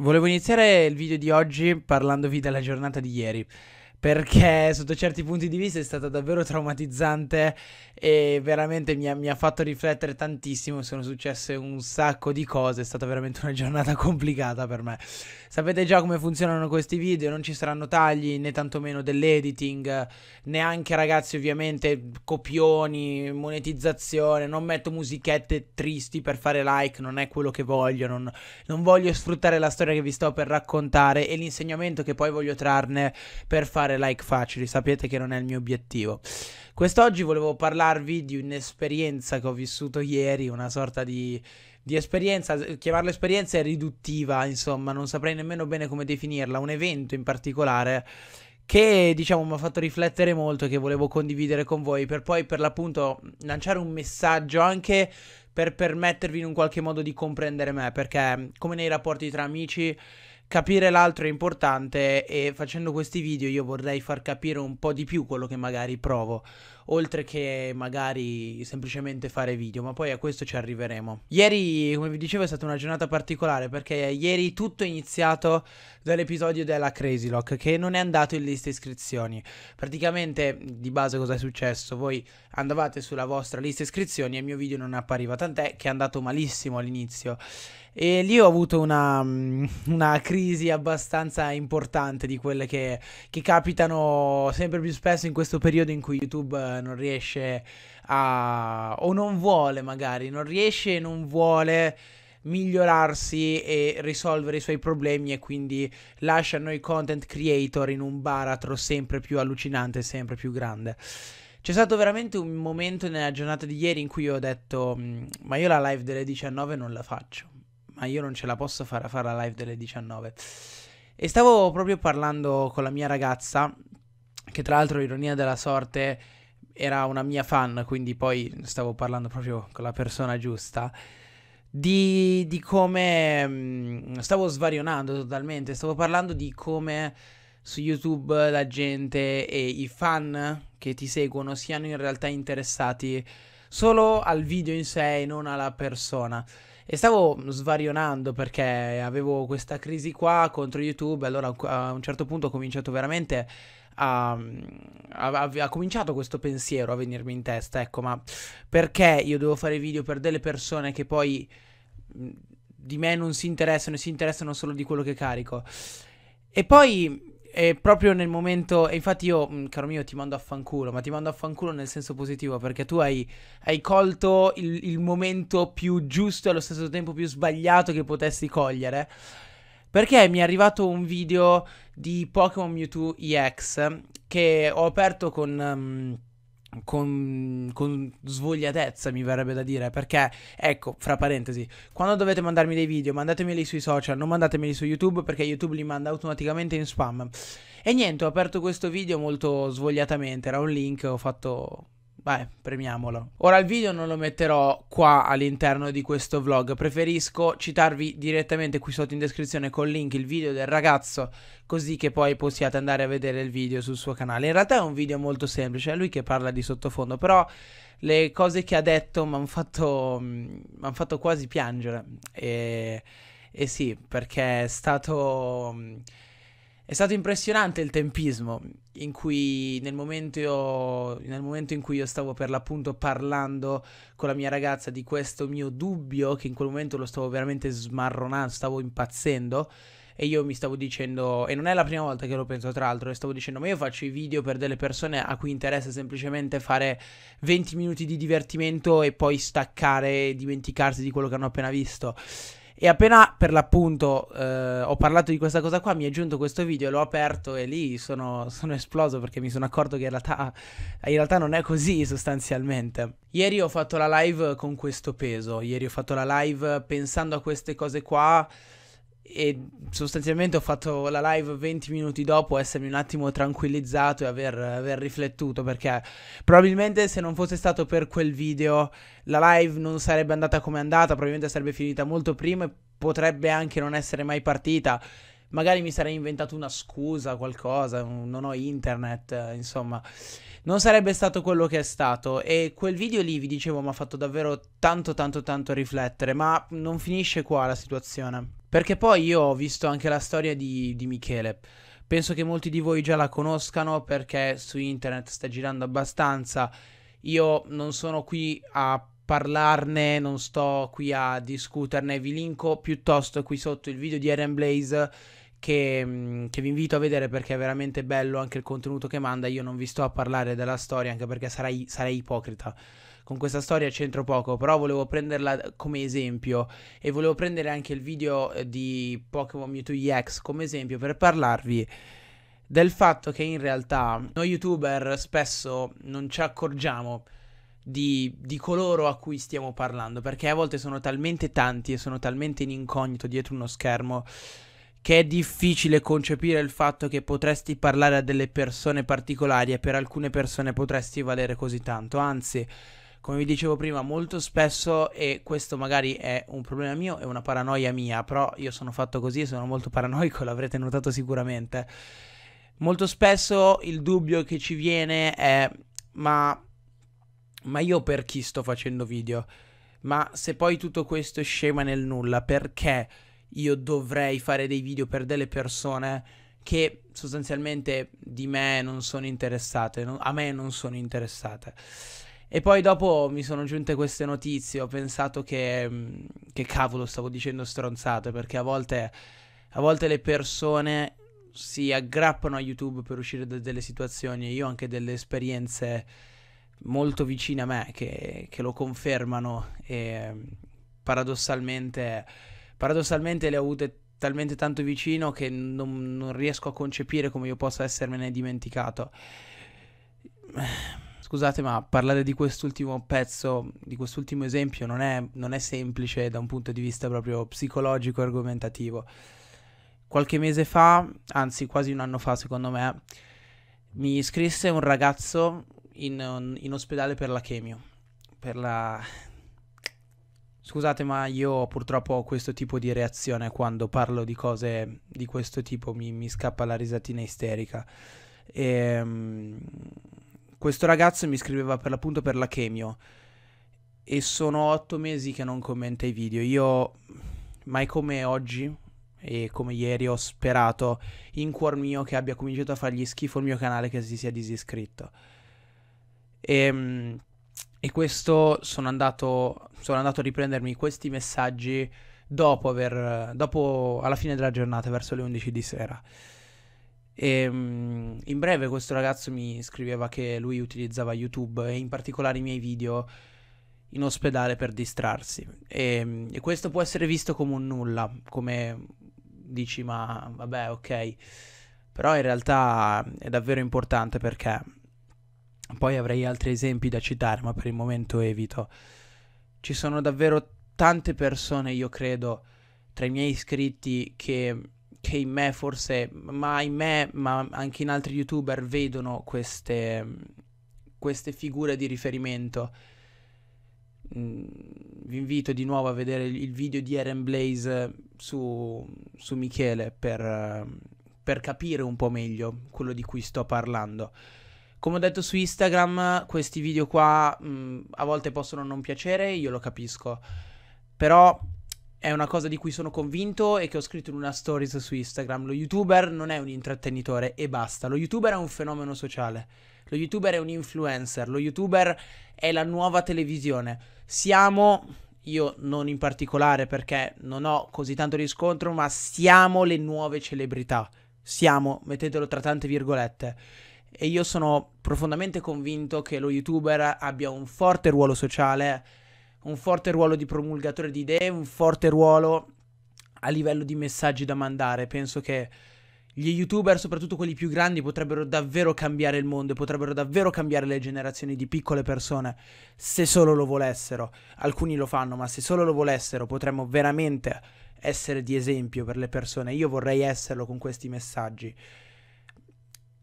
Volevo iniziare il video di oggi parlandovi della giornata di ieri perché sotto certi punti di vista è stata davvero traumatizzante e veramente mi ha, mi ha, fatto riflettere tantissimo, sono successe un sacco di cose, è stata veramente una giornata complicata per me. Sapete già come funzionano questi video, non ci saranno tagli né tantomeno dell'editing, neanche ragazzi ovviamente copioni, monetizzazione, non metto musichette tristi per fare like, non è quello che voglio, non, non voglio sfruttare la storia che vi sto per raccontare e l'insegnamento che poi voglio trarne per fare fare like facili, sapete che non è il mio obiettivo. Quest'oggi volevo parlarvi di un'esperienza che ho vissuto ieri, una sorta di, di esperienza, chiamarla esperienza è riduttiva, insomma, non saprei nemmeno bene come definirla, un evento in particolare che diciamo mi ha fatto riflettere molto e che volevo condividere con voi per poi per l'appunto lanciare un messaggio anche per permettervi in un qualche modo di comprendere me, perché come nei rapporti tra amici capire l'altro è importante e facendo questi video io vorrei far capire un po' di più quello che magari provo oltre che magari semplicemente fare video, ma poi a questo ci arriveremo. Ieri, come vi dicevo, è stata una giornata particolare perché ieri tutto è iniziato dall'episodio della Crazy Lock che non è andato in lista iscrizioni. Praticamente di base cosa è successo? Voi andavate sulla vostra lista iscrizioni e il mio video non appariva, tant'è che è andato malissimo all'inizio. E lì ho avuto una, mm, una, crisi abbastanza importante di quelle che, che capitano sempre più spesso in questo periodo in cui YouTube eh, non riesce a... o non vuole magari, non riesce e non vuole migliorarsi e risolvere i suoi problemi e quindi lascia noi content creator in un baratro sempre più allucinante, sempre più grande. C'è stato veramente un momento nella giornata di ieri in cui ho detto mm, ma io la live delle 19 non la faccio, ma io non ce la posso fare a fare la live delle 19. E stavo proprio parlando con la mia ragazza, che tra l'altro ironia della sorte era una mia fan, quindi poi stavo parlando proprio con la persona giusta. Di, di come mm, stavo svarionando totalmente, stavo parlando di come su YouTube la gente e i fan che ti seguono siano in realtà interessati solo al video in sé e non alla persona. E stavo svarionando perché avevo questa crisi qua contro YouTube, allora a un certo punto ho cominciato veramente ha, ha, ha, cominciato questo pensiero a venirmi in testa, ecco, ma perché io devo fare video per delle persone che poi mm, di me non si interessano e si interessano solo di quello che carico? E poi e eh, proprio nel momento, e infatti io, mm, caro mio, ti mando a fanculo, ma ti mando a fanculo nel senso positivo, perché tu hai, hai colto il, il, momento più giusto e allo stesso tempo più sbagliato che potessi cogliere. Perché mi è arrivato un video di Pokémon Mewtwo EX che ho aperto con... Um, con, con, svogliatezza mi verrebbe da dire perché ecco fra parentesi quando dovete mandarmi dei video mandatemeli sui social non mandatemeli su youtube perché youtube li manda automaticamente in spam e niente ho aperto questo video molto svogliatamente era un link ho fatto Vai, premiamolo. Ora il video non lo metterò qua all'interno di questo vlog, preferisco citarvi direttamente qui sotto in descrizione col link il video del ragazzo così che poi possiate andare a vedere il video sul suo canale. In realtà è un video molto semplice, è lui che parla di sottofondo, però le cose che ha detto mi hanno fatto, mm, fatto quasi piangere. E, e sì, perché è stato mm, è stato impressionante il tempismo in cui nel momento, io, nel momento, in cui io stavo per l'appunto parlando con la mia ragazza di questo mio dubbio, che in quel momento lo stavo veramente smarronando, stavo impazzendo, e io mi stavo dicendo, e non è la prima volta che lo penso tra l'altro, e stavo dicendo, ma io faccio i video per delle persone a cui interessa semplicemente fare 20 minuti di divertimento e poi staccare e dimenticarsi di quello che hanno appena visto. E appena per l'appunto eh, ho parlato di questa cosa qua, mi è giunto questo video, l'ho aperto e lì sono, sono esploso perché mi sono accorto che in realtà, in realtà, non è così sostanzialmente. Ieri ho fatto la live con questo peso, ieri ho fatto la live pensando a queste cose qua, e sostanzialmente ho fatto la live 20 minuti dopo essermi un attimo tranquillizzato e aver, aver, riflettuto perché probabilmente se non fosse stato per quel video la live non sarebbe andata come è andata, probabilmente sarebbe finita molto prima e potrebbe anche non essere mai partita. Magari mi sarei inventato una scusa, qualcosa, non ho internet, insomma. Non sarebbe stato quello che è stato e quel video lì, vi dicevo, mi ha fatto davvero tanto tanto tanto riflettere, ma non finisce qua la situazione. Perché poi io ho visto anche la storia di, di Michele. Penso che molti di voi già la conoscano perché su internet sta girando abbastanza. Io non sono qui a parlarne, non sto qui a discuterne, vi linko piuttosto qui sotto il video di Aaron Blaze che, mm, che, vi invito a vedere perché è veramente bello anche il contenuto che manda. Io non vi sto a parlare della storia anche perché sarei, sarei ipocrita. Con questa storia c'entro poco, però volevo prenderla come esempio e volevo prendere anche il video eh, di Pokémon Mewtwo EX come esempio per parlarvi del fatto che in realtà noi youtuber spesso non ci accorgiamo di, di, coloro a cui stiamo parlando, perché a volte sono talmente tanti e sono talmente in incognito dietro uno schermo che è difficile concepire il fatto che potresti parlare a delle persone particolari e per alcune persone potresti valere così tanto. Anzi, come vi dicevo prima, molto spesso, e questo magari è un problema mio, è una paranoia mia, però io sono fatto così, e sono molto paranoico, l'avrete notato sicuramente. Molto spesso il dubbio che ci viene è ma, ma io per chi sto facendo video? Ma se poi tutto questo scema nel nulla, perché? io dovrei fare dei video per delle persone che sostanzialmente di me non sono interessate, no? a me non sono interessate. E poi dopo mi sono giunte queste notizie, ho pensato che, mm, che cavolo stavo dicendo stronzate, perché a volte, a volte le persone si aggrappano a YouTube per uscire da delle situazioni. e Io ho anche delle esperienze molto vicine a me che, che lo confermano e mm, paradossalmente paradossalmente le ho avute talmente tanto vicino che non, non riesco a concepire come io possa essermene dimenticato. Scusate, ma parlare di quest'ultimo pezzo, di quest'ultimo esempio, non è, non è semplice da un punto di vista proprio psicologico e argomentativo. Qualche mese fa, anzi quasi un anno fa secondo me, mi iscrisse un ragazzo in, in ospedale per la chemio, per la Scusate, ma io purtroppo ho questo tipo di reazione quando parlo di cose di questo tipo, mi, mi scappa la risatina isterica. E, um, questo ragazzo mi scriveva per l'appunto per la chemio e sono otto mesi che non commenta i video. Io, mai come oggi e come ieri, ho sperato in cuor mio che abbia cominciato a fargli schifo il mio canale che si sia disiscritto. E... Um, e questo sono andato, sono andato a riprendermi questi messaggi dopo, aver, dopo alla fine della giornata, verso le 11 di sera. E, ehm, in breve questo ragazzo mi scriveva che lui utilizzava YouTube e in particolare i miei video in ospedale per distrarsi. E, ehm, e, questo può essere visto come un nulla, come dici ma vabbè ok, però in realtà è davvero importante perché poi avrei altri esempi da citare, ma per il momento evito. Ci sono davvero tante persone, io credo, tra i miei iscritti che, che in me forse, ma in me, ma anche in altri youtuber vedono queste, queste figure di riferimento. Mm, vi invito di nuovo a vedere il video di Eren Blaze su, su Michele per, per capire un po' meglio quello di cui sto parlando. Come ho detto su Instagram, questi video qua mh, mm, a volte possono non piacere, io lo capisco. Però è una cosa di cui sono convinto e che ho scritto in una stories su Instagram. Lo youtuber non è un intrattenitore e basta. Lo youtuber è un fenomeno sociale. Lo youtuber è un influencer. Lo youtuber è la nuova televisione. Siamo, io non in particolare perché non ho così tanto riscontro, ma siamo le nuove celebrità. Siamo, mettetelo tra tante virgolette e io sono profondamente convinto che lo youtuber abbia un forte ruolo sociale, un forte ruolo di promulgatore di idee, un forte ruolo a livello di messaggi da mandare. Penso che gli youtuber, soprattutto quelli più grandi, potrebbero davvero cambiare il mondo e potrebbero davvero cambiare le generazioni di piccole persone se solo lo volessero. Alcuni lo fanno, ma se solo lo volessero potremmo veramente essere di esempio per le persone. Io vorrei esserlo con questi messaggi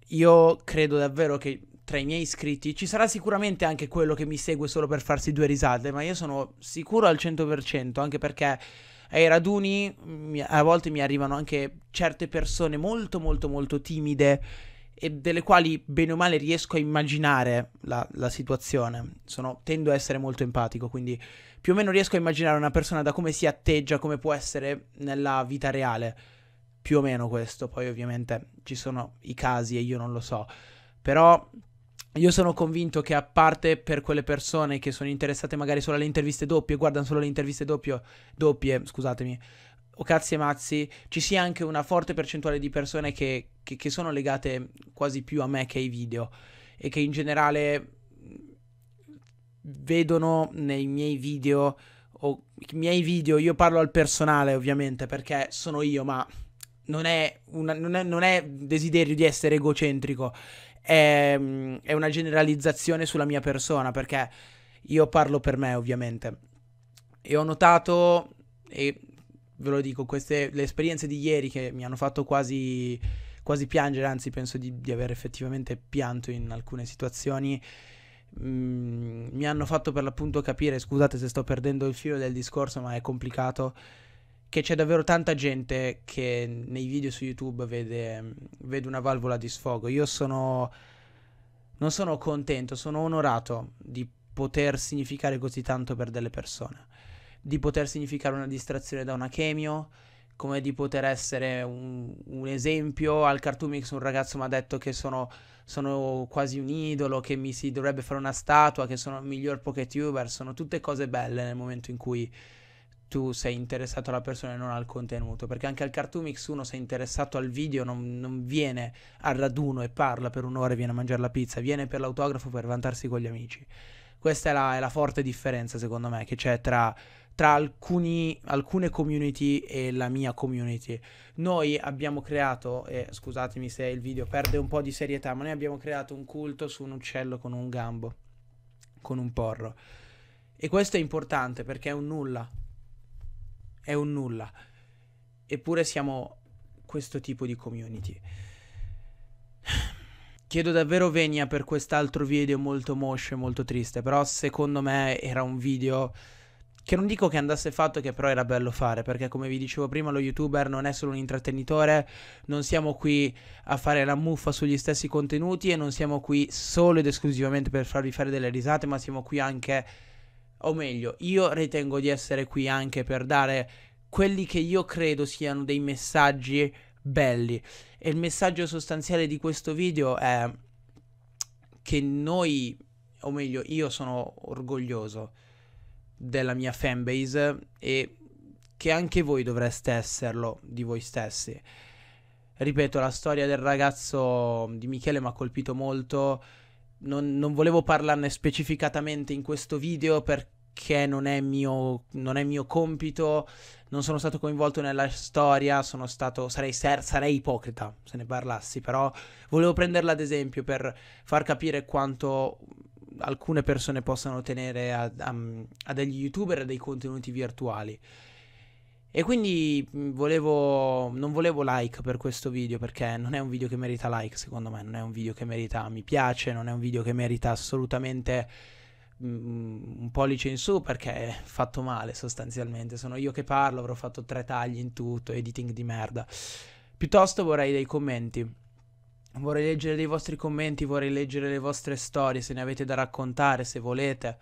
io credo davvero che tra i miei iscritti ci sarà sicuramente anche quello che mi segue solo per farsi due risate, ma io sono sicuro al 100%, anche perché ai raduni a volte mi arrivano anche certe persone molto molto molto timide e delle quali bene o male riesco a immaginare la, la situazione. Sono, tendo a essere molto empatico, quindi più o meno riesco a immaginare una persona da come si atteggia, come può essere nella vita reale più o meno questo, poi ovviamente ci sono i casi e io non lo so, però io sono convinto che a parte per quelle persone che sono interessate magari solo alle interviste doppie, guardano solo le interviste doppio, doppie, scusatemi, o cazzi e mazzi, ci sia anche una forte percentuale di persone che, che, che sono legate quasi più a me che ai video e che in generale vedono nei miei video o i miei video, io parlo al personale ovviamente perché sono io, ma non è, una, non, è, non è, desiderio di essere egocentrico, è, è una generalizzazione sulla mia persona, perché io parlo per me ovviamente. E ho notato, e ve lo dico, queste, le esperienze di ieri che mi hanno fatto quasi, quasi piangere, anzi penso di, di, aver effettivamente pianto in alcune situazioni, mh, mm, mi hanno fatto per l'appunto capire, scusate se sto perdendo il filo del discorso, ma è complicato che c'è davvero tanta gente che nei video su YouTube vede, vede una valvola di sfogo. Io sono... non sono contento, sono onorato di poter significare così tanto per delle persone, di poter significare una distrazione da una chemio, come di poter essere un, un esempio. Al Cartoon Mix un ragazzo mi ha detto che sono, sono, quasi un idolo, che mi si dovrebbe fare una statua, che sono il miglior pocket sono tutte cose belle nel momento in cui tu sei interessato alla persona e non al contenuto, perché anche al Cartoomix uno se è interessato al video non, non viene al raduno e parla per un'ora e viene a mangiare la pizza, viene per l'autografo per vantarsi con gli amici. Questa è la, è la forte differenza secondo me che c'è tra tra alcuni, alcune community e la mia community. Noi abbiamo creato, eh, scusatemi se il video perde un po' di serietà, ma noi abbiamo creato un culto su un uccello con un gambo, con un porro. E questo è importante perché è un nulla, è un nulla. Eppure siamo questo tipo di community. Chiedo davvero venia per quest'altro video molto moscio e molto triste, però secondo me era un video che non dico che andasse fatto, che però era bello fare, perché come vi dicevo prima lo youtuber non è solo un intrattenitore, non siamo qui a fare la muffa sugli stessi contenuti e non siamo qui solo ed esclusivamente per farvi fare delle risate, ma siamo qui anche o meglio, io ritengo di essere qui anche per dare quelli che io credo siano dei messaggi belli. E il messaggio sostanziale di questo video è che noi, o meglio, io sono orgoglioso della mia fanbase e che anche voi dovreste esserlo di voi stessi. Ripeto, la storia del ragazzo di Michele mi ha colpito molto non, non volevo parlarne specificatamente in questo video perché non è, mio, non è mio compito, non sono stato coinvolto nella storia, sono stato, sarei, ser, sarei ipocrita se ne parlassi, però volevo prenderla ad esempio per far capire quanto alcune persone possano tenere a, a, a degli youtuber e dei contenuti virtuali. E quindi mm, volevo, non volevo like per questo video perché non è un video che merita like secondo me, non è un video che merita mi piace, non è un video che merita assolutamente mm, mm, un pollice in su perché è fatto male sostanzialmente, sono io che parlo, avrò fatto tre tagli in tutto, editing di merda. Piuttosto vorrei dei commenti, vorrei leggere dei vostri commenti, vorrei leggere le vostre storie, se ne avete da raccontare, se volete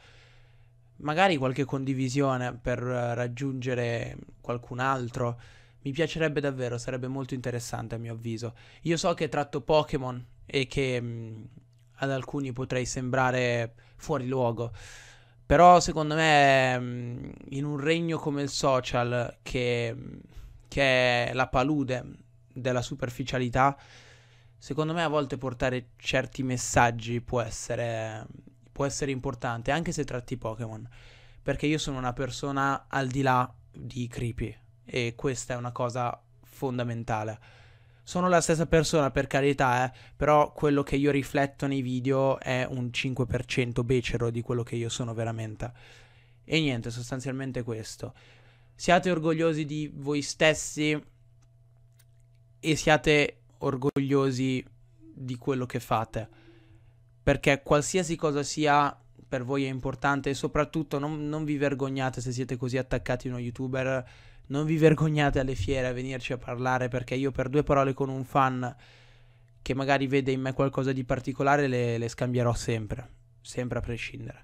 magari qualche condivisione per eh, raggiungere qualcun altro. Mi piacerebbe davvero, sarebbe molto interessante a mio avviso. Io so che tratto Pokémon e che mh, mm, ad alcuni potrei sembrare fuori luogo. Però secondo me mh, mm, in un regno come il social, che, mm, che è la palude della superficialità, secondo me a volte portare certi messaggi può essere può essere importante, anche se tratti Pokémon, perché io sono una persona al di là di creepy e questa è una cosa fondamentale. Sono la stessa persona per carità, eh, però quello che io rifletto nei video è un 5% becero di quello che io sono veramente. E niente, sostanzialmente questo. Siate orgogliosi di voi stessi e siate orgogliosi di quello che fate perché qualsiasi cosa sia per voi è importante e soprattutto non, non, vi vergognate se siete così attaccati a uno youtuber, non vi vergognate alle fiere a venirci a parlare perché io per due parole con un fan che magari vede in me qualcosa di particolare le, le scambierò sempre, sempre a prescindere.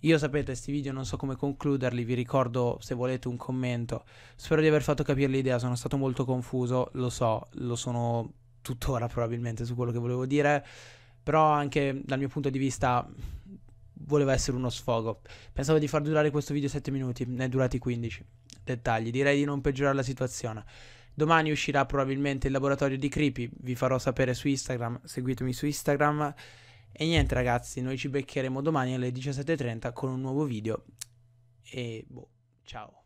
Io sapete, questi video non so come concluderli, vi ricordo se volete un commento. Spero di aver fatto capire l'idea, sono stato molto confuso, lo so, lo sono tuttora probabilmente su quello che volevo dire però anche dal mio punto di vista voleva essere uno sfogo. Pensavo di far durare questo video 7 minuti, ne è durati 15. Dettagli, direi di non peggiorare la situazione. Domani uscirà probabilmente il laboratorio di Creepy, vi farò sapere su Instagram, seguitemi su Instagram. E niente ragazzi, noi ci beccheremo domani alle 17.30 con un nuovo video. E boh, ciao.